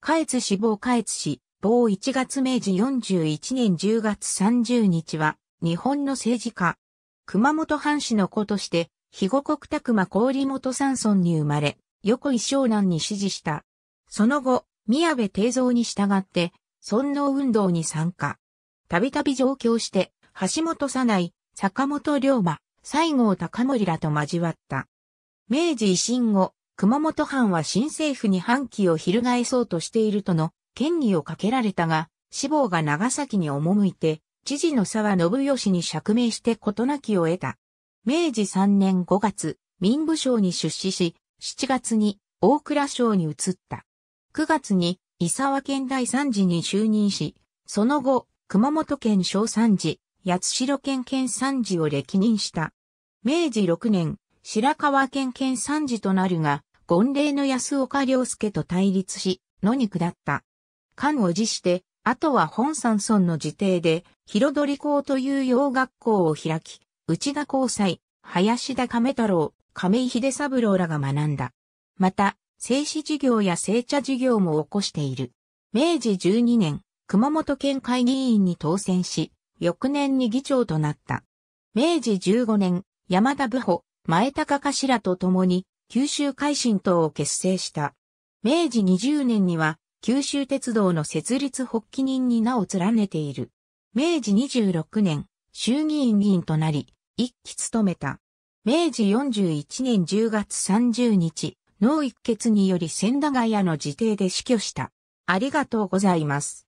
下越市某下越市、某1月明治41年10月30日は、日本の政治家。熊本藩士の子として、肥後国拓馬郡本山村に生まれ、横井湘南に支持した。その後、宮部定蔵に従って、尊能運動に参加。たびたび上京して、橋本さない、坂本龍馬、西郷隆盛らと交わった。明治維新後、熊本藩は新政府に反旗を翻そうとしているとの権威をかけられたが、死亡が長崎に赴いて、知事の沢信義に釈明して事なきを得た。明治3年5月、民部省に出資し、7月に大倉省に移った。9月に伊沢県第三次に就任し、その後、熊本県小三次、八代県県三次を歴任した。明治6年、白川県県三次となるが、権礼の安岡良介と対立し、野に下った。官を辞して、あとは本山村の辞邸で、広取校という洋学校を開き、内田高裁、林田亀太郎、亀井秀三郎らが学んだ。また、製紙事業や製茶事業も起こしている。明治12年、熊本県会議員に当選し、翌年に議長となった。明治15年、山田部保、前高頭と共に、九州海進党を結成した。明治20年には、九州鉄道の設立発起人に名を連ねている。明治26年、衆議院議員となり、一期務めた。明治41年10月30日、脳一血により千駄ヶ谷の自邸で死去した。ありがとうございます。